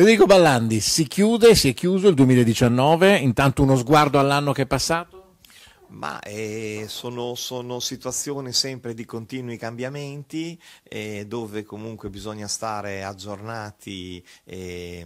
Federico Ballandi, si chiude, si è chiuso il 2019, intanto uno sguardo all'anno che è passato? Ma eh, sono, sono, situazioni sempre di continui cambiamenti eh, dove comunque bisogna stare aggiornati. Eh,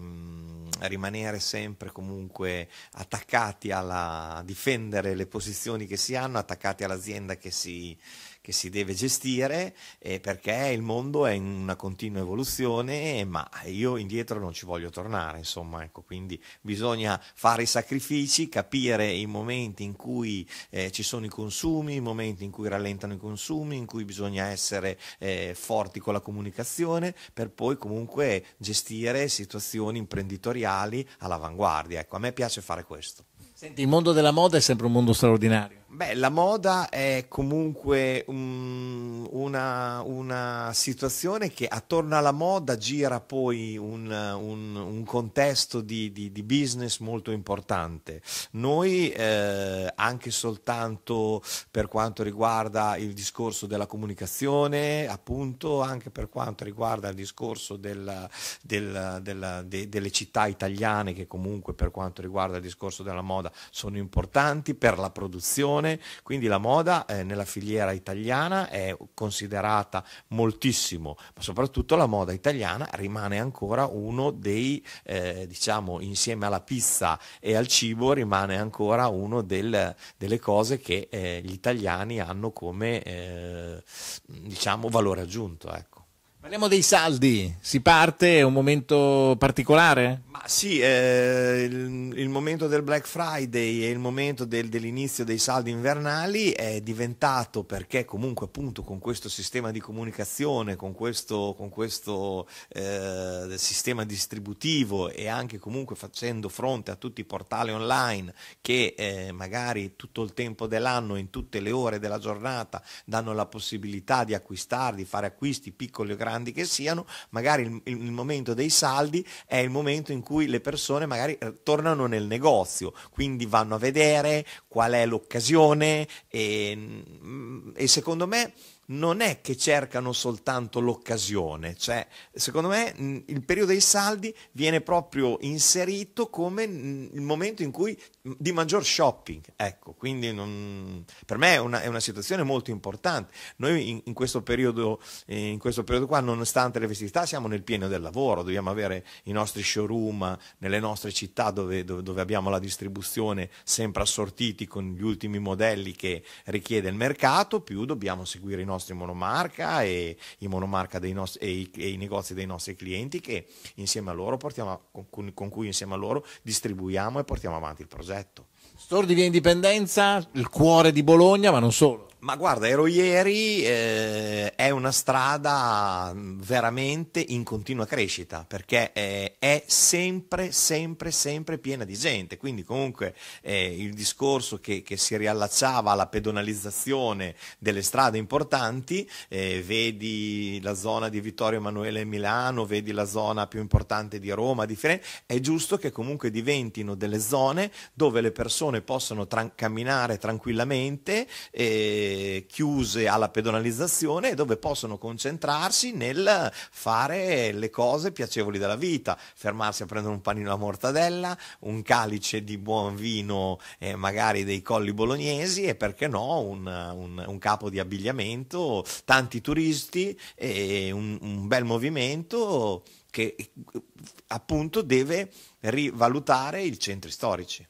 rimanere sempre comunque attaccati alla, a difendere le posizioni che si hanno, attaccati all'azienda che si, che si deve gestire eh, perché il mondo è in una continua evoluzione ma io indietro non ci voglio tornare insomma ecco quindi bisogna fare i sacrifici capire i momenti in cui eh, ci sono i consumi i momenti in cui rallentano i consumi in cui bisogna essere eh, forti con la comunicazione per poi comunque gestire situazioni imprenditoriali mondiali all'avanguardia. Ecco, a me piace fare questo. Senti, il mondo della moda è sempre un mondo straordinario. Beh, la moda è comunque un, una, una, situazione che attorno alla moda gira poi un, un, un contesto di, di, di, business molto importante. Noi, eh, anche soltanto per quanto riguarda il discorso della comunicazione, appunto, anche per quanto riguarda il discorso della, della, della, de, delle città italiane, che comunque per quanto riguarda il discorso della moda sono importanti per la produzione produzione, quindi la moda eh, nella filiera italiana è considerata moltissimo, ma soprattutto la moda italiana rimane ancora uno dei, eh, diciamo, insieme alla pizza e al cibo, rimane ancora uno del, delle cose che eh, gli italiani hanno come, eh, diciamo, valore aggiunto. Ecco. Parliamo dei saldi, si parte, è un momento particolare? Ma sì, eh, il, il, momento del Black Friday e il momento del, dell'inizio dei saldi invernali è diventato perché comunque appunto con questo sistema di comunicazione, con questo, con questo eh, sistema distributivo e anche comunque facendo fronte a tutti i portali online che eh, magari tutto il tempo dell'anno, in tutte le ore della giornata danno la possibilità di acquistare, di fare acquisti piccoli o grandi grandi che siano, magari il, il, momento dei saldi è il momento in cui le persone magari eh, tornano nel negozio, quindi vanno a vedere qual è l'occasione e, mm, e secondo me non è che cercano soltanto l'occasione, cioè secondo me il periodo dei saldi viene proprio inserito come il momento in cui di maggior shopping, ecco, quindi non, per me è una, è una, situazione molto importante. Noi in, in, questo periodo, in questo periodo qua, nonostante le festività, siamo nel pieno del lavoro, dobbiamo avere i nostri showroom nelle nostre città dove, dove, dove abbiamo la distribuzione sempre assortiti con gli ultimi modelli che richiede il mercato, più dobbiamo seguire i nostri nostri monomarca e i monomarca dei nostri, e, i, e i negozi dei nostri clienti che insieme a loro portiamo, con, con cui insieme a loro distribuiamo e portiamo avanti il progetto. Stordi via Indipendenza, il cuore di Bologna, ma non solo. Ma guarda, ero ieri, eh, è una strada veramente in continua crescita perché eh, è sempre, sempre, sempre piena di gente. Quindi comunque eh, il discorso che, che, si riallacciava alla pedonalizzazione delle strade importanti, eh, vedi la zona di Vittorio Emanuele Milano, vedi la zona più importante di Roma, di Firenze, è giusto che comunque diventino delle zone dove le persone persone possono tran- camminare tranquillamente, eh, chiuse alla pedonalizzazione, dove possono concentrarsi nel fare le cose piacevoli della vita, fermarsi a prendere un panino a mortadella, un calice di buon vino, eh, magari dei colli bolognesi e perché no un, un, un capo di abbigliamento, tanti turisti e un, un bel movimento che appunto deve rivalutare i centri storici.